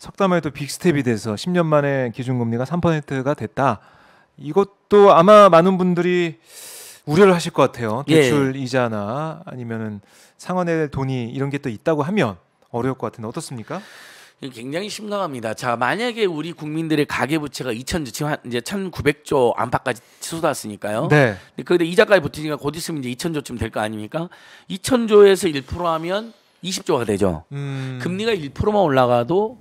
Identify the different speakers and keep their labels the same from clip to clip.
Speaker 1: 석담회도 빅스텝이 네. 돼서 10년 만에 기준금리가 3%가 됐다. 이것도 아마 많은 분들이 우려를 하실 것 같아요. 예. 대출 예. 이자나 아니면은 상환의 돈이 이런 게 또 있다고 하면 어려울 것 같은데 어떻습니까? 굉장히 심각합니다. 자, 만약에 우리 국민들의 가계 부채가 2 0 지금 이제 1,900조 안팎까지 치솟았으니까요. 네. 근데 거기다 이자까지 붙으니까 곧 있으면 이제 2,000조쯤 될 거 아닙니까? 2,000조에서 1% 하면 20조가 되죠. 음. 금리가 1%만 올라가도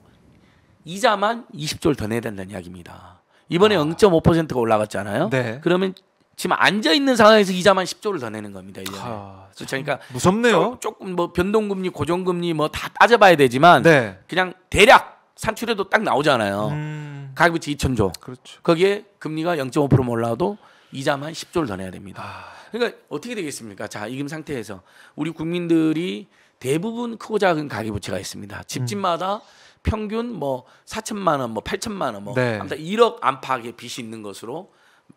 Speaker 1: 이자만 20조를 더 내야 된다는 이야기입니다. 이번에 아. 0.5%가 올라갔잖아요. 네. 그러면 지금 앉아 있는 상황에서 이자만 10조를 더 내는 겁니다. 이제. 아, 그러니까 무섭네요. 조, 조금 뭐 변동금리, 고정금리 뭐 다 따져봐야 되지만 네. 그냥 대략 산출해도 딱 나오잖아요. 음. 가격이 2천조. 그렇죠. 거기에 금리가 0.5% 올라도 이자만 10조를 더 내야 됩니다. 아. 그러니까 어떻게 되겠습니까? 자, 이금 상태에서 우리 국민들이 대부분 크고 작은 가계부채가 있습니다. 집집마다 음. 평균 뭐 4천만 원, 뭐 8천만 원, 뭐 네. 아무튼 1억 안팎의 빚이 있는 것으로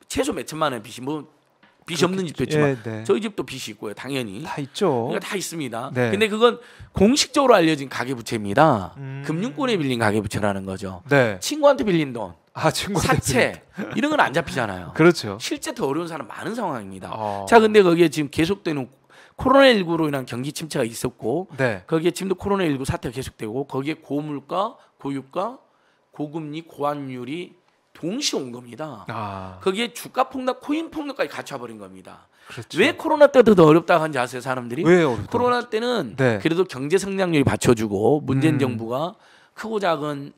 Speaker 1: 최소 몇 천만 원의 빚이 뭐 빚이 그렇겠죠. 없는 집도 있지만 예, 네. 저희 집도 빚이 있고요. 당연히 다 있죠. 그러니까 다 있습니다. 네. 근데 그건 공식적으로 알려진 가계부채입니다. 음. 금융권에 빌린 가계부채라는 거죠. 네. 친구한테 빌린 돈, 아, 사채 이런 건 안 잡히잖아요. 그렇죠. 실제 더 어려운 사람 많은 상황입니다. 어. 자, 근데 거기에 지금 계속되는 코로나19로 인한 경기 침체가 있었고 네. 거기에 지금도 코로나19 사태가 계속되고 거기에 고물가, 고유가, 고금리, 고환율이 동시에 온 겁니다. 아. 거기에 주가 폭락, 코인 폭락까지 갖춰버린 겁니다. 그렇죠. 왜 코로나 때도 더 어렵다고 하는지 아세요, 사람들이? 왜 코로나 때는 네. 그래도 경제 성장률이 받쳐주고 문재인 음. 정부가 크고 작은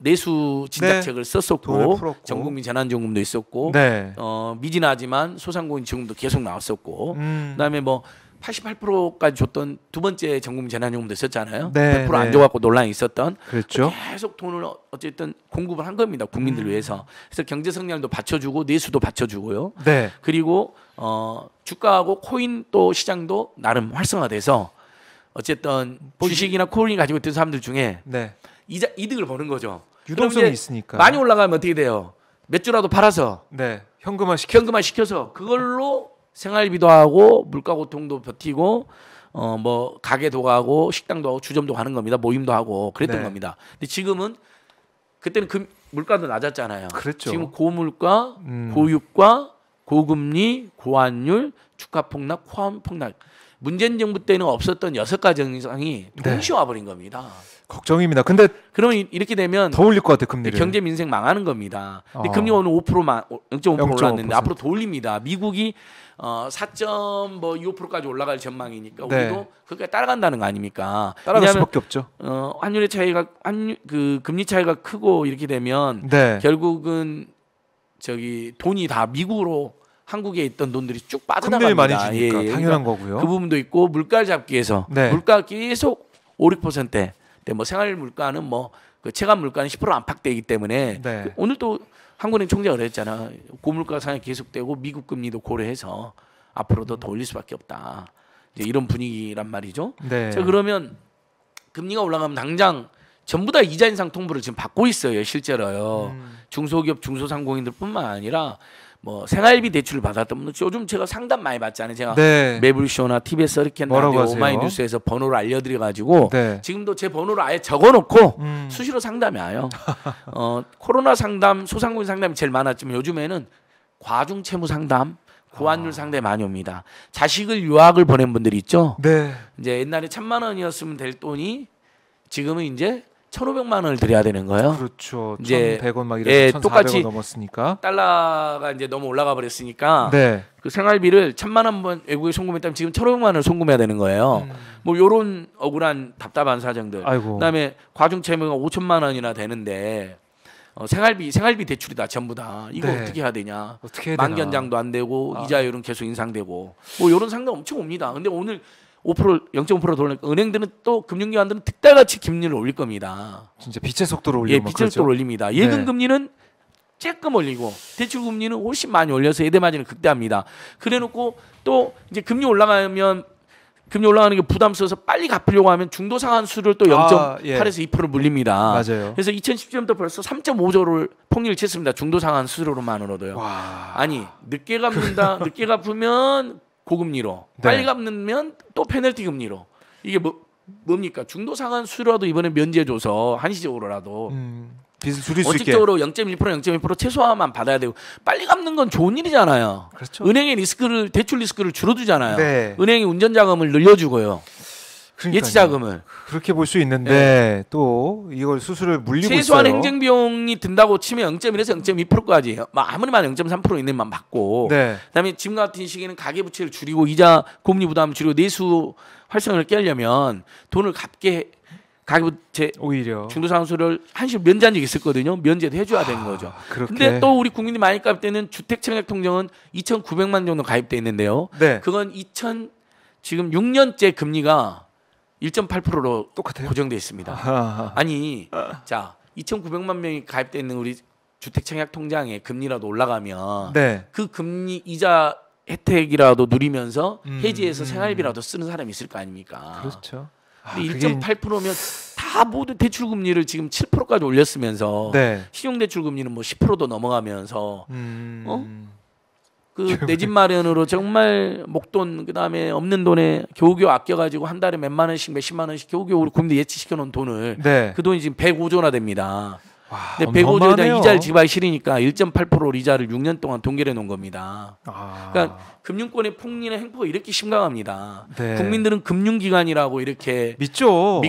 Speaker 1: 내수 진작책을 네. 썼었고 전국민 재난지원금도 있었고 네. 어, 미진하지만 소상공인 지원금도 계속 나왔었고 음. 그다음에 뭐 88%까지 줬던 두 번째 전금 재난용도 있었잖아요. 네, 100%안 네. 줘갖고 논란이 있었던. 그렇죠. 계속 돈을 어쨌든 공급을 한 겁니다. 국민들 음. 위해서. 그래서 경제 성장도 받쳐주고 내수도 받쳐주고요. 네. 그리고 어 주가하고 코인 또 시장도 나름 활성화돼서 어쨌든 뭐 주식이나 코인이 가지고 있던 사람들 중에 네. 이자 이득을 버는 거죠. 유동성이 있으니까. 많이 올라가면 어떻게 돼요? 몇 주라도 팔아서. 네. 현금화 시켜. 현금화 시켜서 그걸로 생활비도 하고 물가 고통도 버티고 어 뭐 가게도 가고 식당도 하고 주점도 가는 겁니다. 모임도 하고 그랬던 네. 겁니다. 근데 지금은 그때는 금, 물가도 낮았잖아요. 그렇죠. 지금 고물가, 음. 고유가, 고금리, 고환율, 주가 폭락, 코암 폭락 문재인 정부 때는 없었던 여섯 가지 정상이 네. 동시에 와버린 겁니다. 걱정입니다. 근데 그러 이렇게 되면 더 올릴 것 같아 금리 경제 민생 망하는 겁니다. 근데 어. 금리 오늘 5%만 0.5% 올랐는데 0.5%. 앞으로 더 올립니다. 미국이 어 4.6%까지 뭐 올라갈 전망이니까 네. 우리도 그게 따라간다는 거 아닙니까? 따라갈 수밖에 없죠. 어 환율의 차이가 환율 그 금리 차이가 크고 이렇게 되면 네. 결국은 저기 돈이 다 미국으로 한국에 있던 돈들이 쭉 빠져나갑니다. 많이 주니까 예, 그러니까 예. 당연한 그러니까 거고요. 그 부분도 있고 물가를 잡기 위해서 네. 물가 계속 5, 6%대 뭐 생활 물가는 뭐그 체감 물가는 10% 안팎되기 때문에 네. 그 오늘도 한국은행 총재가 그랬잖아. 고물가 상황이 계속되고 미국 금리도 고려해서 앞으로도 더 올릴 수밖에 없다. 이제 이런 분위기란 말이죠. 네. 자, 그러면 금리가 올라가면 당장 전부 다 이자 인상 통보를 지금 받고 있어요. 실제로요. 음. 중소기업, 중소상공인들뿐만 아니라 뭐 생활비 대출을 받았던 분들 요즘 제가 상담 많이 받잖아요. 제가 네. 매블쇼나 TBS 서리켄 라디오 오마이뉴스에서 번호를 알려드려가지고 네. 지금도 제 번호를 아예 적어놓고 음. 수시로 상담이 와요. 어, 코로나 상담, 소상공인 상담이 제일 많았지만 요즘에는 과중 채무 상담, 고환율 아. 상당히 많이 옵니다. 자식을 유학을 보낸 분들이 있죠. 네. 이제 옛날에 천만 원이었으면 될 돈이 지금은 이제 1,500만 원을 드려야 되는 거예요. 그렇죠. 이제 1 0 0원막 이래서 예, 1 4 0 넘었으니까 달러가 이제 너무 올라가 버렸으니까 네. 그 생활비를 1,000만 원 외국에 송금했다면 지금 1,500만 원을 송금해야 되는 거예요. 음. 뭐 요런 억울한 답답한 사정들. 아이고. 그다음에 과중 채무가 5천만 원이나 되는데 어, 생활비 생활비 대출이다 전부 다 이거 네. 어떻게 해야 되냐 어떻게 해야 만기장도안 되고 아. 이자율은 계속 인상되고 뭐요런 상담 엄청 옵니다 근데 오늘 5% 0.5% 돌리니까 은행들은 또 금융기관들은 특달같이 금리를 올릴 겁니다. 진짜 빛의 속도로 올리면 예, 빛의 그렇죠. 속도로 올립니다. 예금 네. 금리는 쬐끔 올리고 대출 금리는 훨씬 많이 올려서 예대 마진을 극대합니다. 그래놓고 또 이제 금리 올라가면 금리 올라가는 게 부담스러워서 빨리 갚으려고 하면 중도 상환수를 또 0.8에서 아, 예. 2%를 물립니다. 맞아요. 그래서 2017년부터 벌써 3.5조를 폭리를 쳤습니다. 중도 상환 수수료로만으로도요. 와. 아니 늦게 갚는다, 늦게 갚으면 고금리로 네. 빨리 갚으면 또 페널티 금리로 이게 뭐, 뭡니까 중도 상환 수요라도 이번에 면제줘서 한시적으로라도 음, 빚을 줄일 수 있게 원칙적으로 0.1% 0.1% 최소화만 받아야 되고 빨리 갚는 건 좋은 일이잖아요. 그렇죠. 은행의 리스크를 대출 리스크를 줄어주잖아요 네. 은행의 운전 자금을 늘려주고요. 그러니까요. 예치자금을 그렇게 볼 수 있는데 네. 또 이걸 수수료를 물리고 최소한 있어요. 행정 비용이 든다고 치면 0.1에서 0.2%까지 아무리만 0.3% 있는만 받고 네. 그다음에 지금 같은 시기는 가계 부채를 줄이고 이자 금리 부담 줄이고 내수 활성화를 깨려면 돈을 갚게 가계 부채 오히려 중도 상수를 한시 면제한 적이 있었거든요. 면제도 해줘야 되는 아, 거죠. 아, 근데 또 우리 국민이 많이 가입 때는 주택 청약 통장은 2,900만 정도 가입돼 있는데요. 네. 그건 2 0 지금 6년째 금리가 1.8%로 똑같아요. 고정돼 있습니다. 아니 자, 2,900만 명이 가입돼 있는 우리 주택 청약 통장에 금리라도 올라가면 네. 그 금리 이자 혜택이라도 누리면서 음, 해지해서 음. 생활비라도 쓰는 사람이 있을 거 아닙니까? 그렇죠. 아, 근데 그게... 면다 모두 대출 금리를 지금 7%까지 올렸으면서 네. 신용 대출 금리는 뭐 10%도 넘어가면서 음... 어? 그내집 마련으로 정말 목돈 그다음에 없는 돈에 교육겨 아껴가지고 한 달에 몇만 원씩 몇십만 원씩 교육겨우 우리 국민 예치시켜 놓은 돈을 네. 그 돈이 지금 105조나 됩니다. 와, 근데 105조에 대한 이자를 지급하기 싫으니까 1.8%로 이자를 6년 동안 동결해 놓은 겁니다. 아. 그러니까 금융권의 폭리나 행포가 이렇게 심각합니다. 네. 국민들은 금융기관이라고 이렇게 믿죠. 믿고,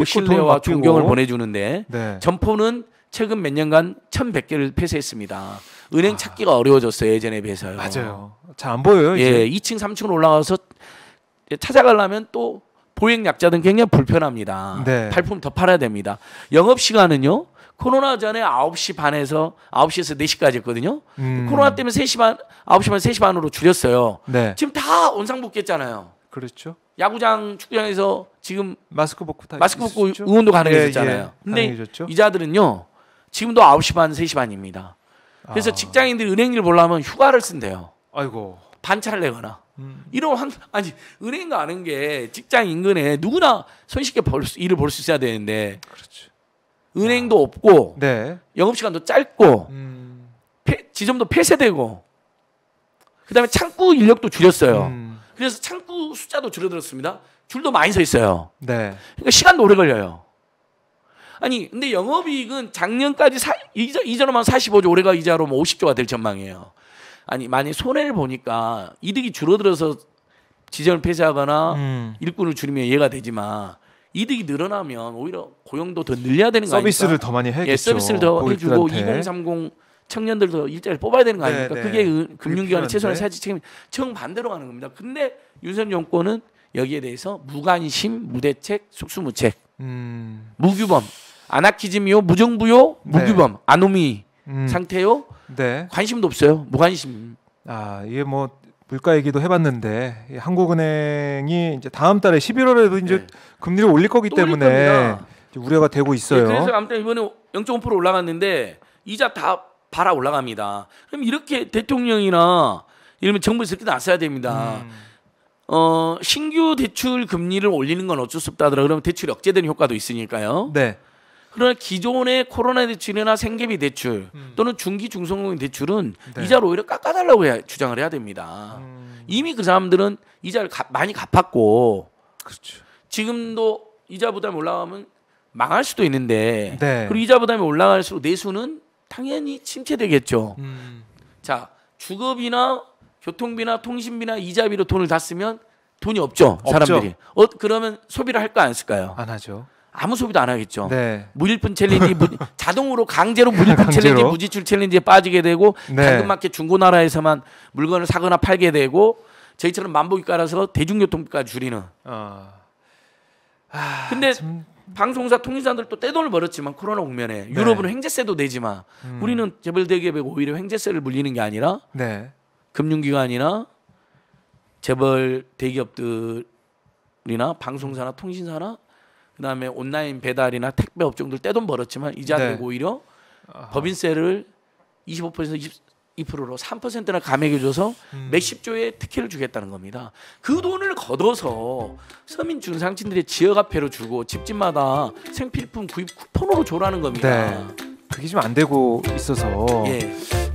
Speaker 1: 믿고 신뢰와 존경을 보내주는데 네. 점포는 최근 몇 년간 1,100개를 폐쇄했습니다. 은행 아. 찾기가 어려워졌어요. 예전에 비해서요. 맞아요. 잘 안 보여요. 이제. 예, 2층, 3층으로 올라가서 찾아가려면 또 보행 약자는 굉장히 불편합니다. 네. 발품 더 팔아야 됩니다. 영업 시간은요. 코로나 전에 9시 반에서 9시에서 4시까지 했거든요. 음. 코로나 때문에 3시 반, 9시 반, 3시 반으로 줄였어요. 네. 지금 다 온상복귀했잖아요. 그렇죠. 야구장, 축구장에서 지금 마스크 벗고 다 마스크 벗고 응원도 가능해졌잖아요. 예, 예. 근데 이자들은요. 지금도 9시 반, 3시 반입니다. 그래서 아. 직장인들이 은행 일 보려면 휴가를 쓴대요. 아이고. 반차를 내거나. 음. 이런 환, 아니, 은행 가는 게 직장 인근에 누구나 손쉽게 벌 수, 일을 볼 수 있어야 되는데. 그렇죠. 은행도 아. 없고. 네. 영업시간도 짧고. 음. 폐, 지점도 폐쇄되고. 그 다음에 창구 인력도 줄였어요. 음. 그래서 창구 숫자도 줄어들었습니다. 줄도 많이 서 있어요. 네. 그러니까 시간도 오래 걸려요. 아니 근데 영업이익은 작년까지 사, 이자, 이자로 만 45조 올해가 이자로 50조가 뭐 될 전망이에요. 아니 만약 손해를 보니까 이득이 줄어들어서 지점을 폐쇄하거나 음. 일꾼을 줄이면 이해가 되지만 이득이 늘어나면 오히려 고용도 더 늘려야 되는 거 아닙니까? 서비스를 더 많이 해야겠죠. 예, 서비스를 더 해주고 2030 청년들도 일자리를 뽑아야 되는 거 네, 아닙니까? 네네. 그게 금융기관의 최소한의 사지 책임 정반대로 가는 겁니다. 근데 윤석 정권은 여기에 대해서 무관심, 무대책, 숙수무책, 음. 무규범 아나키즘이요, 무정부요, 네. 무규범, 네. 아노미 음. 상태요. 네. 관심도 없어요. 무관심. 아 이게 뭐 물가 얘기도 해봤는데 한국은행이 이제 다음 달에 11월에도 이제 네. 금리를 올릴 거기 때문에 올릴 우려가 되고 네, 있어요. 네, 그래서 아무튼 이번에 0.5% 올라갔는데 이자 다 발아 올라갑니다. 그럼 이렇게 대통령이나 이러면 정부에서 이렇게 나서야 됩니다. 음. 어, 신규 대출 금리를 올리는 건 어쩔 수 없다더라. 그러면 대출 억제되는 효과도 있으니까요. 네. 그러나 기존의 코로나 대출이나 생계비 대출 음. 또는 중기 중성공인 대출은 네. 이자를 오히려 깎아달라고 해야, 주장을 해야 됩니다. 음. 이미 그 사람들은 이자를 가, 많이 갚았고 그렇죠. 지금도 이자 부담 이 올라가면 망할 수도 있는데 네. 그리고 이자 부담이 올라갈수록 내수는 당연히 침체되겠죠. 음. 자 주급이나 교통비나 통신비나 이자비로 돈을 다 쓰면 돈이 없죠, 사람들이. 어, 그러면 소비를 할까 안 쓸까요? 안 하죠. 아무 소비도 안 하겠죠. 네. 무일푼 챌린지 무, 자동으로 강제로 무일푼 강제로? 챌린지 무지출 챌린지에 빠지게 되고 네. 당근마켓 중고나라에서만 물건을 사거나 팔게 되고 저희처럼 만보기 깔아서 대중교통비까지 줄이는. 어. 아, 근데 참... 방송사 통신사들도 떼돈을 벌었지만 코로나 국면에 네. 유럽은 네. 횡재세도 내지만 음. 우리는 재벌 대기업에 오히려 횡재세를 물리는 게 아니라 네. 금융기관이나 재벌 대기업들이나 방송사나 통신사나 그다음에 온라인 배달이나 택배 업종들 떼돈 벌었지만 이자 네. 오히려 아하. 법인세를 25%에서 2%로 2 3%나 감액해 줘서 음. 몇십 조의 특혜를 주겠다는 겁니다. 그 돈을 걷어서 서민 중상층들의 지역 화폐로 주고 집집마다 생필품 구입 쿠폰으로 줘라는 겁니다. 네. 그게 지안 되고 있어서 예.